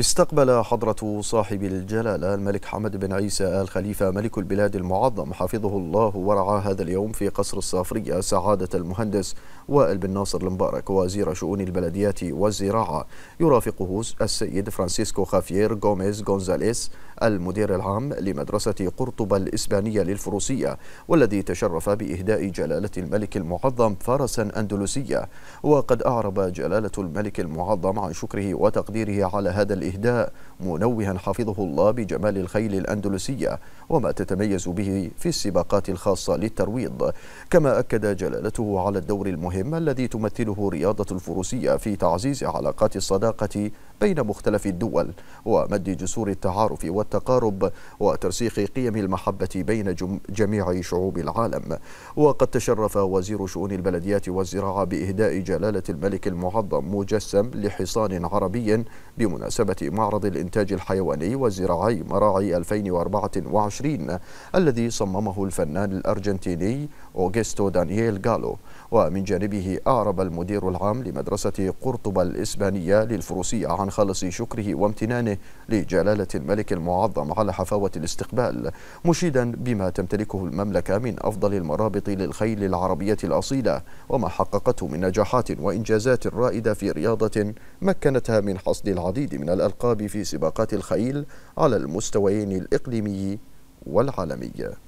استقبل حضرة صاحب الجلالة الملك حمد بن عيسى آل خليفة ملك البلاد المعظم حفظه الله ورعى هذا اليوم في قصر الصافرية سعادة المهندس وائل بن ناصر المبارك وزير شؤون البلديات والزراعة يرافقه السيد فرانسيسكو خافير غوميز غونزاليس المدير العام لمدرسة قرطبة الإسبانية للفروسية والذي تشرف بإهداء جلالة الملك المعظم فرسا أندلسية وقد أعرب جلالة الملك المعظم عن شكره وتقديره على هذا الإهداء منوها حفظه الله بجمال الخيل الأندلسية وما تتميز به في السباقات الخاصة للترويض كما أكد جلالته على الدور المهم الذي تمثله رياضة الفروسية في تعزيز علاقات الصداقة بين مختلف الدول ومد جسور التعارف والتقارب وترسيخ قيم المحبة بين جميع شعوب العالم وقد تشرف وزير شؤون البلديات والزراعة بإهداء جلالة الملك المعظم مجسم لحصان عربي بمناسبة معرض الإنتاج الحيواني والزراعي مراعي 2024 الذي صممه الفنان الأرجنتيني أوغستو دانييل غالو ومن جانبه أعرب المدير العام لمدرسة قرطبة الإسبانية للفروسية عن خالص شكره وامتنانه لجلالة الملك المعظم على حفاوة الاستقبال مشيدا بما تمتلكه المملكة من أفضل المرابط للخيل العربية الأصيلة وما حققته من نجاحات وإنجازات رائدة في رياضة مكنتها من حصد العديد من الأسفل الألقاب في سباقات الخيل على المستويين الإقليمي والعالمي